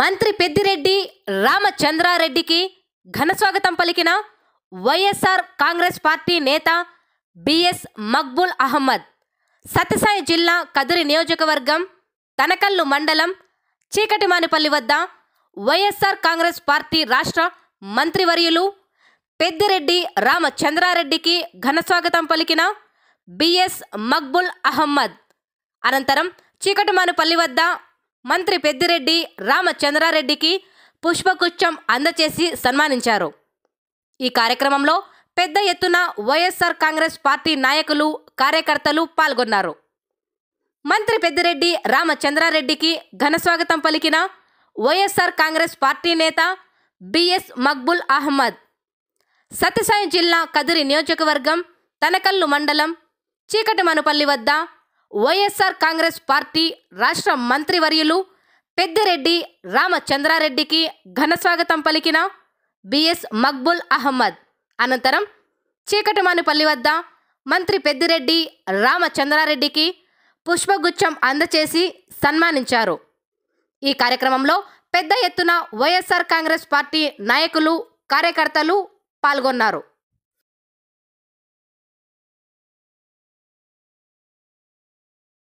మంత్రి పెద్దిరెడ్డి రామచంద్రారెడ్డికి ఘన స్వాగతం పలికిన వైఎస్ఆర్ కాంగ్రెస్ పార్టీ నేత బిఎస్ మక్బుల్ అహ్మద్ సత్యసాయి జిల్లా కదిరి నియోజకవర్గం తనకల్లు మండలం చీకటిమానిపల్లి వద్ద వైఎస్ఆర్ కాంగ్రెస్ పార్టీ రాష్ట్ర మంత్రివర్యులు పెద్దిరెడ్డి రామచంద్రారెడ్డికి ఘన స్వాగతం పలికిన బిఎస్ మక్బుల్ అహ్మద్ అనంతరం చీకటిమానుపల్లి వద్ద మంత్రి పెద్దిరెడ్డి రామచంద్రారెడ్డికి పుష్పగుచ్చం అందచేసి సన్మానించారు ఈ కార్యక్రమంలో పెద్ద ఎత్తున వైఎస్ఆర్ కాంగ్రెస్ పార్టీ నాయకులు కార్యకర్తలు పాల్గొన్నారు మంత్రి పెద్దిరెడ్డి రామచంద్రారెడ్డికి ఘనస్వాగతం పలికిన వైఎస్ఆర్ కాంగ్రెస్ పార్టీ నేత బిఎస్ మక్బుల్ అహ్మద్ సత్యసాయి జిల్లా కదిరి నియోజకవర్గం తనకల్లు మండలం చీకటి మనుపల్లి వద్ద వైఎస్ఆర్ కాంగ్రెస్ పార్టీ రాష్ట్ర మంత్రివర్యులు పెద్దిరెడ్డి రామచంద్రారెడ్డికి ఘనస్వాగతం పలికిన బిఎస్ మక్బుల్ అహ్మద్ అనంతరం చీకటమానిపల్లి వద్ద మంత్రి పెద్దిరెడ్డి రామచంద్రారెడ్డికి పుష్పగుచ్చం అందచేసి సన్మానించారు ఈ కార్యక్రమంలో పెద్ద ఎత్తున వైఎస్ఆర్ కాంగ్రెస్ పార్టీ నాయకులు కార్యకర్తలు పాల్గొన్నారు